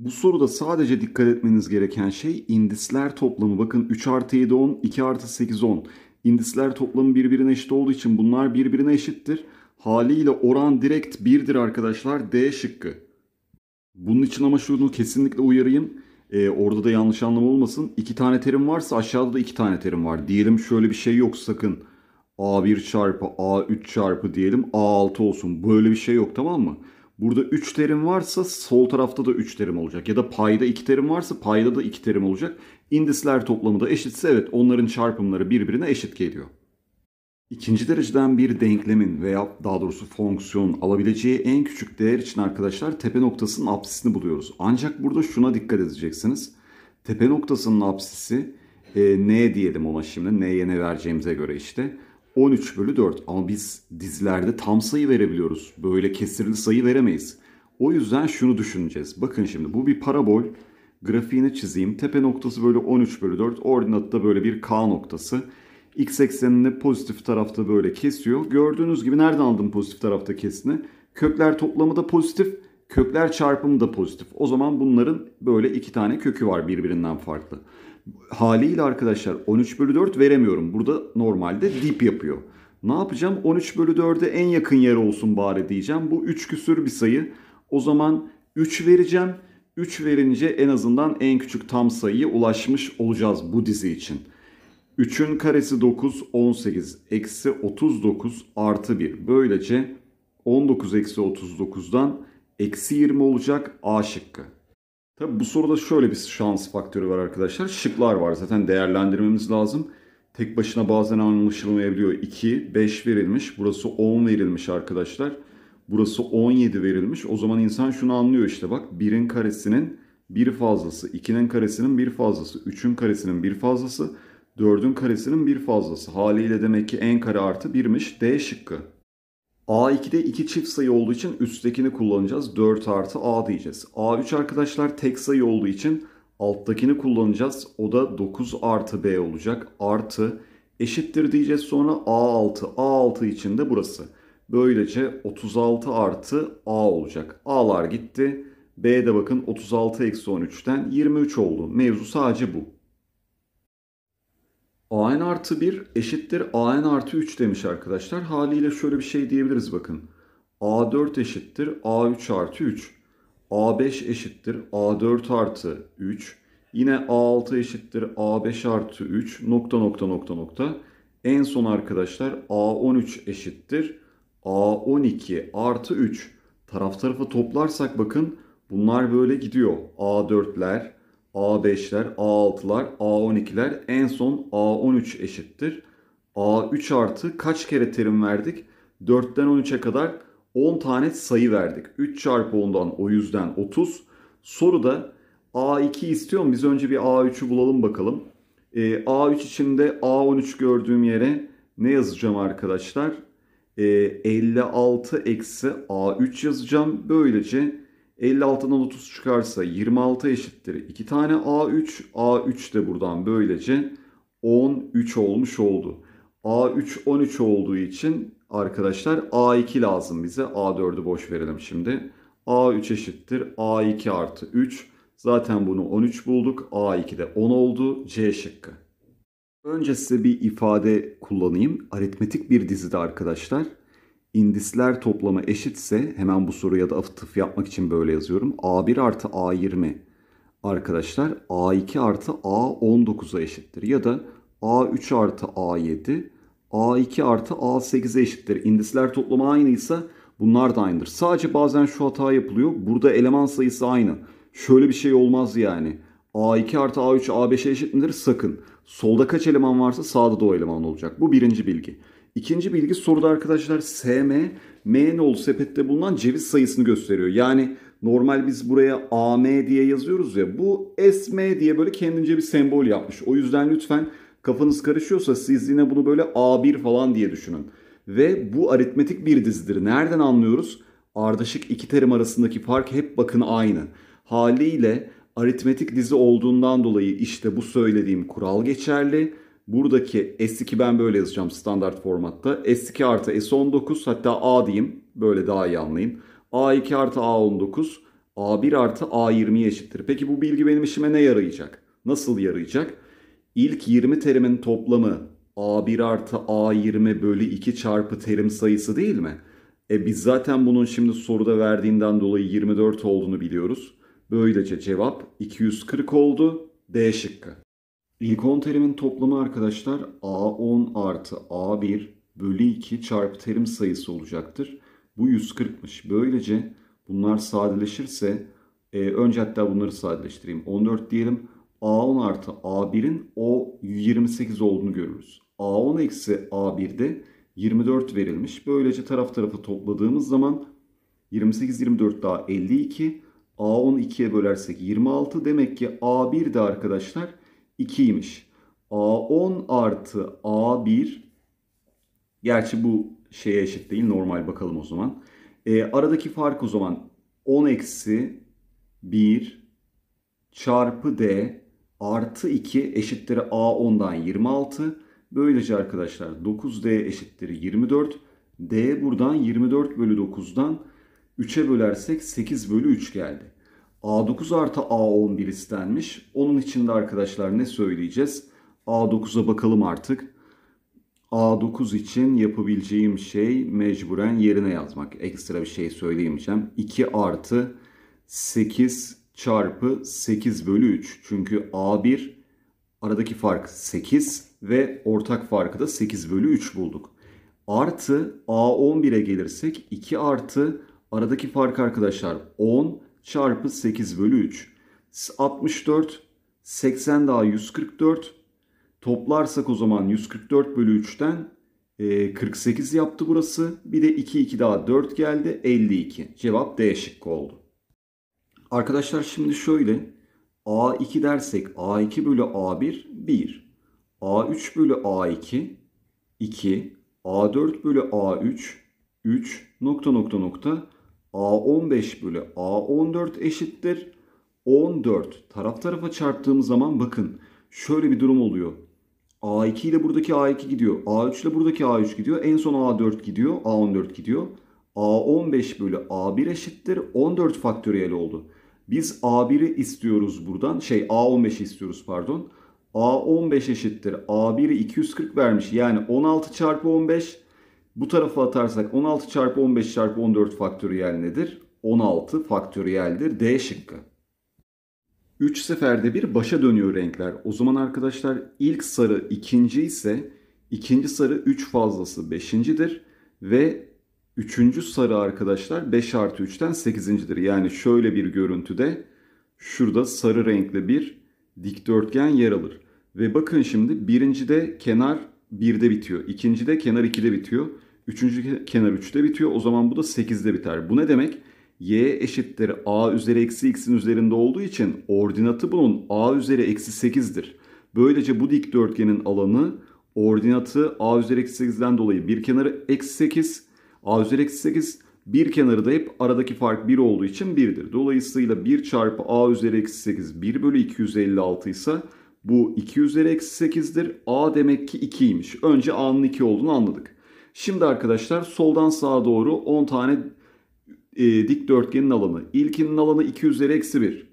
Bu soruda sadece dikkat etmeniz gereken şey indisler toplamı. Bakın 3 artı 7 10, 2 artı 8 10. İndisler toplamı birbirine eşit olduğu için bunlar birbirine eşittir. Haliyle oran direkt 1'dir arkadaşlar. D şıkkı. Bunun için ama şunu kesinlikle uyarayım. Ee, orada da yanlış anlam olmasın. İki tane terim varsa aşağıda da iki tane terim var. Diyelim şöyle bir şey yok sakın. A1 çarpı A3 çarpı diyelim A6 olsun. Böyle bir şey yok tamam mı? Burada 3 terim varsa sol tarafta da 3 terim olacak. Ya da payda 2 terim varsa payda da 2 terim olacak. İndisler toplamı da eşitse evet onların çarpımları birbirine eşit geliyor. İkinci dereceden bir denklemin veya daha doğrusu fonksiyon alabileceği en küçük değer için arkadaşlar tepe noktasının apsisini buluyoruz. Ancak burada şuna dikkat edeceksiniz. Tepe noktasının apsisi e, n diyelim ona şimdi n'ye ne vereceğimize göre işte 13 bölü 4 ama biz dizilerde tam sayı verebiliyoruz. Böyle kesirli sayı veremeyiz. O yüzden şunu düşüneceğiz. Bakın şimdi bu bir parabol. Grafiğini çizeyim. Tepe noktası böyle 13 bölü 4. Ordinatı da böyle bir K noktası. X eksenini pozitif tarafta böyle kesiyor. Gördüğünüz gibi nereden aldım pozitif tarafta kesini? Kökler toplamı da pozitif. Kökler çarpımı da pozitif. O zaman bunların böyle iki tane kökü var birbirinden farklı. Haliyle arkadaşlar 13 bölü 4 veremiyorum. Burada normalde dip yapıyor. Ne yapacağım? 13 bölü 4'e en yakın yer olsun bari diyeceğim. Bu 3 küsür bir sayı. O zaman 3 vereceğim. 3 verince en azından en küçük tam sayıya ulaşmış olacağız bu dizi için. 3'ün karesi 9, 18, eksi 39 artı 1. Böylece 19 eksi 39'dan Eksi 20 olacak A şıkkı. Tabi bu soruda şöyle bir şans faktörü var arkadaşlar. Şıklar var zaten değerlendirmemiz lazım. Tek başına bazen anlaşılmayabiliyor. 2, 5 verilmiş. Burası 10 verilmiş arkadaşlar. Burası 17 verilmiş. O zaman insan şunu anlıyor işte bak. 1'in karesinin bir fazlası, 2'nin karesinin bir fazlası, 3'ün karesinin bir fazlası, 4'ün karesinin bir fazlası. Haliyle demek ki n kare artı 1'miş. D şıkkı. A2'de 2 çift sayı olduğu için üsttekini kullanacağız. 4 artı A diyeceğiz. A3 arkadaşlar tek sayı olduğu için alttakini kullanacağız. O da 9 artı B olacak. Artı eşittir diyeceğiz sonra A6. A6 için de burası. Böylece 36 artı A olacak. A'lar gitti. B'de bakın 36 eksi 13'ten 23 oldu. Mevzu sadece bu. AN artı 1 eşittir AN artı 3 demiş arkadaşlar. Haliyle şöyle bir şey diyebiliriz bakın. A4 eşittir A3 artı 3. A5 eşittir A4 artı 3. Yine A6 eşittir A5 artı 3 nokta nokta nokta nokta. En son arkadaşlar A13 eşittir A12 artı 3. Taraf tarafa toplarsak bakın bunlar böyle gidiyor. A4'ler, A5'ler, A6'lar, A12'ler en son A13 eşittir. A3 artı kaç kere terim verdik? 4'ten 13'e kadar 10 tane sayı verdik. 3 çarpı 10'dan o yüzden 30. Soruda A2 istiyorum. Biz önce bir A3'ü bulalım bakalım. E, ee, A3 içinde A13 gördüğüm yere ne yazacağım arkadaşlar? E, ee, 56 eksi A3 yazacağım. Böylece 56'dan 30 çıkarsa 26 eşittir. 2 tane A3. A3 de buradan böylece 13 olmuş oldu. A3 13 olduğu için arkadaşlar A2 lazım bize. A4'ü boş verelim şimdi. A3 eşittir. A2 artı 3. Zaten bunu 13 bulduk. a 2 de 10 oldu. C şıkkı. Önce size bir ifade kullanayım. Aritmetik bir dizide arkadaşlar indisler toplamı eşitse hemen bu soruya da atıf yapmak için böyle yazıyorum. A1 artı A20 arkadaşlar A2 artı A19'a eşittir. Ya da A3 artı A7 A2 artı A8'e eşittir. İndisler toplamı aynıysa bunlar da aynıdır. Sadece bazen şu hata yapılıyor. Burada eleman sayısı aynı. Şöyle bir şey olmaz yani. A2 artı A3 A5'e eşit midir? Sakın. Solda kaç eleman varsa sağda da o eleman olacak. Bu birinci bilgi. İkinci bilgi soruda arkadaşlar SM, M nolu sepette bulunan ceviz sayısını gösteriyor. Yani normal biz buraya AM diye yazıyoruz ya bu SM diye böyle kendince bir sembol yapmış. O yüzden lütfen kafanız karışıyorsa siz yine bunu böyle A1 falan diye düşünün. Ve bu aritmetik bir dizidir. Nereden anlıyoruz? Ardışık iki terim arasındaki fark hep bakın aynı. Haliyle aritmetik dizi olduğundan dolayı işte bu söylediğim kural geçerli buradaki S2 ben böyle yazacağım standart formatta. S2 artı S19 hatta A diyeyim. Böyle daha iyi anlayın. A2 artı A19 A1 artı A20'ye eşittir. Peki bu bilgi benim işime ne yarayacak? Nasıl yarayacak? İlk 20 terimin toplamı A1 artı A20 bölü 2 çarpı terim sayısı değil mi? E biz zaten bunun şimdi soruda verdiğinden dolayı 24 olduğunu biliyoruz. Böylece cevap 240 oldu. D şıkkı. İlk 10 terimin toplamı arkadaşlar A10 artı A1 bölü 2 çarpı terim sayısı olacaktır. Bu 140'mış. Böylece bunlar sadeleşirse e, önce hatta bunları sadeleştireyim. 14 diyelim. A10 artı A1'in o 28 olduğunu görürüz. A10 eksi A1'de 24 verilmiş. Böylece taraf tarafı topladığımız zaman 28 24 daha 52. A10 2'ye bölersek 26. Demek ki A1 de arkadaşlar 2'ymiş. A10 artı A1 gerçi bu şeye eşit değil normal bakalım o zaman. E, aradaki fark o zaman 10 eksi 1 çarpı D artı 2 eşittir A10'dan 26. Böylece arkadaşlar 9D eşittir 24. D buradan 24 bölü 9'dan 3'e bölersek 8 bölü 3 geldi. A9 artı A11 istenmiş. Onun için de arkadaşlar ne söyleyeceğiz? A9'a bakalım artık. A9 için yapabileceğim şey mecburen yerine yazmak. Ekstra bir şey söyleyemeyeceğim. 2 artı 8 çarpı 8 bölü 3. Çünkü A1 aradaki fark 8 ve ortak farkı da 8 bölü 3 bulduk. Artı A11'e gelirsek 2 artı aradaki fark arkadaşlar 10 çarpı 8 bölü 3. 64, 80 daha 144. Toplarsak o zaman 144 bölü 3'ten 48 e, yaptı burası. Bir de 2, 2 daha 4 geldi. 52. Cevap D şıkkı oldu. Arkadaşlar şimdi şöyle. A2 dersek A2 bölü A1 1. A3 bölü A2 2. A4 bölü A3 3 nokta nokta nokta A15 bölü A14 eşittir. 14 taraf tarafa çarptığım zaman bakın şöyle bir durum oluyor. A2 ile buradaki A2 gidiyor. A3 ile buradaki A3 gidiyor. En son A4 gidiyor. A14 gidiyor. A15 bölü A1 eşittir. 14 faktöriyel oldu. Biz A1'i istiyoruz buradan. Şey A15'i istiyoruz pardon. A15 eşittir. A1'i 240 vermiş. Yani 16 çarpı 15 bu tarafa atarsak 16 çarpı 15 çarpı 14 faktöriyel nedir? 16 faktöriyeldir. D şıkkı. 3 seferde bir başa dönüyor renkler. O zaman arkadaşlar ilk sarı ikinci ise ikinci sarı 3 fazlası 5.dir ve üçüncü sarı arkadaşlar 5 artı 3'ten 8.dir. Yani şöyle bir görüntüde şurada sarı renkli bir dikdörtgen yer alır. Ve bakın şimdi birincide kenar 1'de bitiyor. İkinci de kenar 2'de bitiyor. Üçüncü kenar 3'te bitiyor. O zaman bu da 8'de biter. Bu ne demek? y eşittir a üzeri eksi x'in üzerinde olduğu için ordinatı bunun a üzeri eksi 8'dir. Böylece bu dikdörtgenin alanı ordinatı a üzeri eksi 8'den dolayı bir kenarı eksi 8, a üzeri eksi 8 bir kenarı da hep aradaki fark 1 olduğu için 1'dir. Dolayısıyla 1 çarpı a üzeri eksi 8 1 bölü 256 ise bu 2 üzeri eksi 8'dir. A demek ki 2'ymiş. Önce A'nın 2 olduğunu anladık. Şimdi arkadaşlar soldan sağa doğru 10 tane e, dikdörtgenin alanı. İlkinin alanı 2 üzeri eksi 1.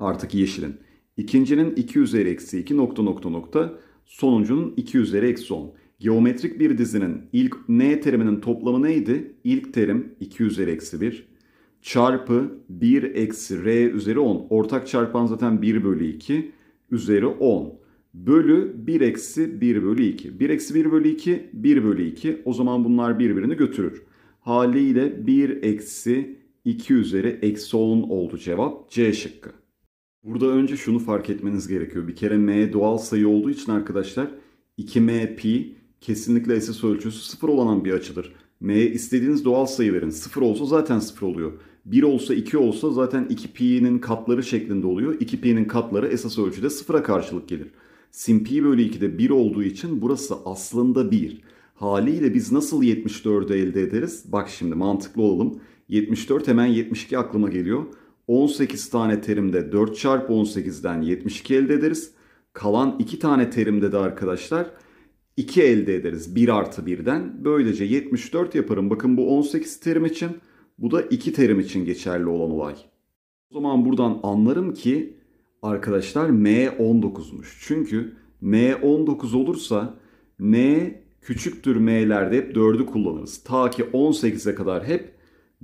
Artık yeşilin. İkincinin 2 üzeri eksi 2 nokta nokta nokta. Sonuncunun 2 üzeri eksi 10. Geometrik bir dizinin ilk n teriminin toplamı neydi? İlk terim 2 üzeri eksi 1 çarpı 1 eksi r üzeri 10. Ortak çarpan zaten 1 bölü 2 üzeri 10 bölü 1 eksi 1 bölü 2. 1 eksi 1 bölü 2 1 bölü 2 o zaman bunlar birbirini götürür. Haliyle 1 eksi 2 üzeri eksi 10 oldu cevap C şıkkı. Burada önce şunu fark etmeniz gerekiyor. Bir kere m doğal sayı olduğu için arkadaşlar 2m pi kesinlikle esas ölçüsü 0 olan bir açıdır. M'ye istediğiniz doğal sayı verin. 0 olsa zaten 0 oluyor. 1 olsa 2 olsa zaten 2pi'nin katları şeklinde oluyor. 2pi'nin katları esas ölçüde 0'a karşılık gelir. Sin pi bölü 2'de 1 olduğu için burası aslında 1. Haliyle biz nasıl 74'ü elde ederiz? Bak şimdi mantıklı olalım. 74 hemen 72 aklıma geliyor. 18 tane terimde 4 çarpı 18'den 72 elde ederiz. Kalan 2 tane terimde de arkadaşlar 2 elde ederiz 1 artı 1'den. Böylece 74 yaparım. Bakın bu 18 terim için bu da iki terim için geçerli olan olay. O zaman buradan anlarım ki arkadaşlar M19'muş. Çünkü M19 olursa N küçüktür M'lerde hep 4'ü kullanırız. Ta ki 18'e kadar hep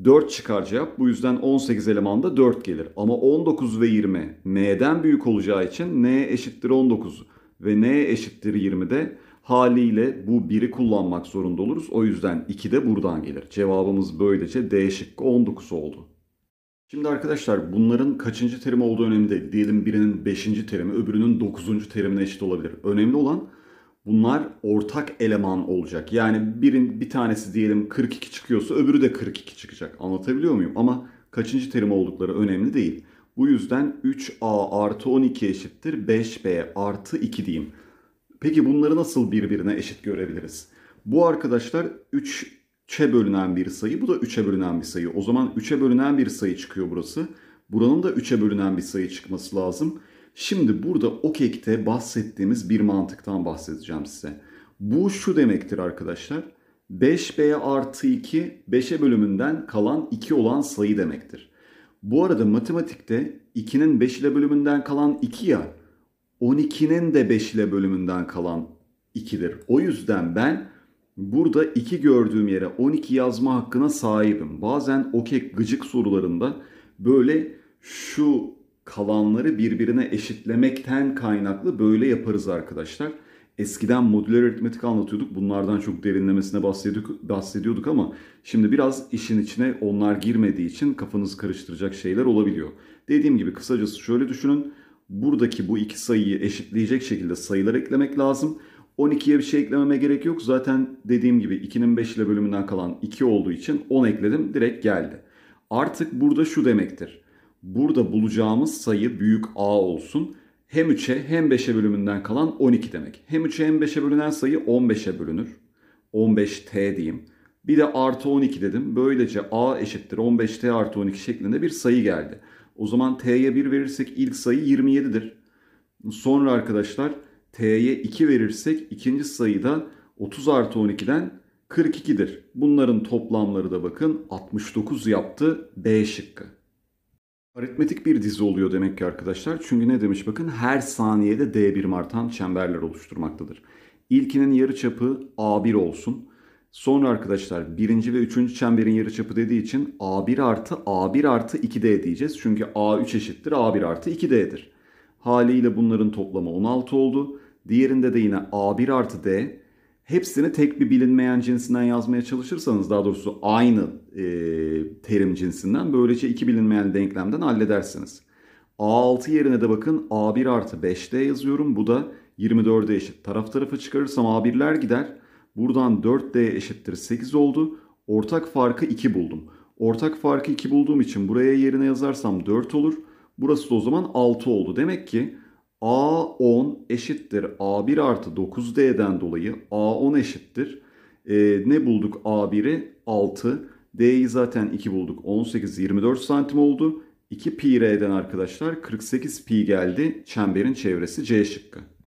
4 çıkar cevap. Bu yüzden 18 elemanda 4 gelir. Ama 19 ve 20 M'den büyük olacağı için N eşittir 19 ve N eşittir 20 20'de Haliyle bu biri kullanmak zorunda oluruz. O yüzden 2 de buradan gelir. Cevabımız böylece D şıkkı 19 oldu. Şimdi arkadaşlar bunların kaçıncı terim olduğu önemli değil. Diyelim birinin 5. terimi öbürünün 9. terimine eşit olabilir. Önemli olan bunlar ortak eleman olacak. Yani birin bir tanesi diyelim 42 çıkıyorsa öbürü de 42 çıkacak. Anlatabiliyor muyum? Ama kaçıncı terim oldukları önemli değil. Bu yüzden 3A artı 12 eşittir 5B artı 2 diyeyim. Peki bunları nasıl birbirine eşit görebiliriz? Bu arkadaşlar 3'e bölünen bir sayı, bu da 3'e bölünen bir sayı. O zaman 3'e bölünen bir sayı çıkıyor burası. Buranın da 3'e bölünen bir sayı çıkması lazım. Şimdi burada o kekte bahsettiğimiz bir mantıktan bahsedeceğim size. Bu şu demektir arkadaşlar. 5b artı 2 5'e bölümünden kalan 2 olan sayı demektir. Bu arada matematikte 2'nin 5 ile bölümünden kalan 2 ya 12'nin de 5 ile bölümünden kalan 2'dir. O yüzden ben burada 2 gördüğüm yere 12 yazma hakkına sahibim. Bazen okek gıcık sorularında böyle şu kalanları birbirine eşitlemekten kaynaklı böyle yaparız arkadaşlar. Eskiden modüler aritmetik anlatıyorduk. Bunlardan çok derinlemesine bahsediyorduk, bahsediyorduk ama şimdi biraz işin içine onlar girmediği için kafanızı karıştıracak şeyler olabiliyor. Dediğim gibi kısacası şöyle düşünün buradaki bu iki sayıyı eşitleyecek şekilde sayılar eklemek lazım. 12'ye bir şey eklememe gerek yok. Zaten dediğim gibi 2'nin 5 ile bölümünden kalan 2 olduğu için 10 ekledim direkt geldi. Artık burada şu demektir. Burada bulacağımız sayı büyük A olsun. Hem 3'e hem 5'e bölümünden kalan 12 demek. Hem 3'e hem 5'e bölünen sayı 15'e bölünür. 15T diyeyim. Bir de artı 12 dedim. Böylece A eşittir 15T artı 12 şeklinde bir sayı geldi. O zaman t'ye 1 verirsek ilk sayı 27'dir. Sonra arkadaşlar t'ye 2 verirsek ikinci sayı da 30 artı 12'den 42'dir. Bunların toplamları da bakın 69 yaptı B şıkkı. Aritmetik bir dizi oluyor demek ki arkadaşlar. Çünkü ne demiş bakın her saniyede D birim artan çemberler oluşturmaktadır. İlkinin yarı çapı A1 olsun. Sonra arkadaşlar birinci ve üçüncü çemberin yarıçapı dediği için A1 artı A1 artı 2D diyeceğiz. Çünkü A3 eşittir A1 artı 2D'dir. Haliyle bunların toplamı 16 oldu. Diğerinde de yine A1 artı D. Hepsini tek bir bilinmeyen cinsinden yazmaya çalışırsanız daha doğrusu aynı e, terim cinsinden böylece iki bilinmeyen denklemden halledersiniz. A6 yerine de bakın A1 artı 5D yazıyorum. Bu da 24'e eşit. Taraf tarafa çıkarırsam A1'ler gider. Buradan 4D eşittir 8 oldu. Ortak farkı 2 buldum. Ortak farkı 2 bulduğum için buraya yerine yazarsam 4 olur. Burası da o zaman 6 oldu. Demek ki A10 eşittir A1 artı 9D'den dolayı A10 eşittir. Ee, ne bulduk A1'i? 6. D'yi zaten 2 bulduk. 18, 24 santim oldu. 2 pi r'den arkadaşlar 48 pi geldi. Çemberin çevresi C şıkkı.